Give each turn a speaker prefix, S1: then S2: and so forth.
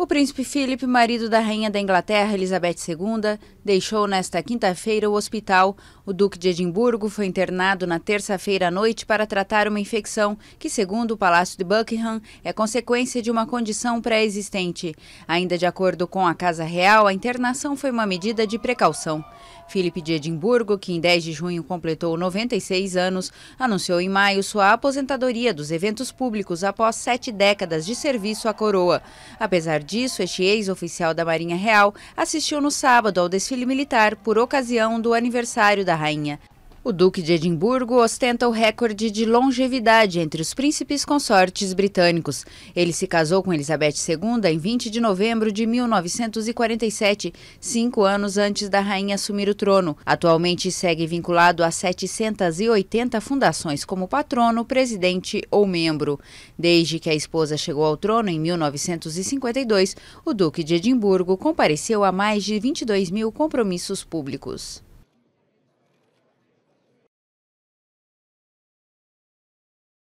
S1: O príncipe Philip, marido da rainha da Inglaterra Elizabeth II, deixou nesta quinta-feira o hospital. O duque de Edimburgo foi internado na terça-feira à noite para tratar uma infecção que, segundo o Palácio de Buckingham, é consequência de uma condição pré-existente. Ainda de acordo com a Casa Real, a internação foi uma medida de precaução. Philip de Edimburgo, que em 10 de junho completou 96 anos, anunciou em maio sua aposentadoria dos eventos públicos após sete décadas de serviço à coroa. Apesar disso, este ex-oficial da Marinha Real assistiu no sábado ao desfile militar por ocasião do aniversário da rainha. O Duque de Edimburgo ostenta o recorde de longevidade entre os príncipes consortes britânicos. Ele se casou com Elizabeth II em 20 de novembro de 1947, cinco anos antes da rainha assumir o trono. Atualmente segue vinculado a 780 fundações como patrono, presidente ou membro. Desde que a esposa chegou ao trono em 1952, o Duque de Edimburgo compareceu a mais de 22 mil compromissos públicos.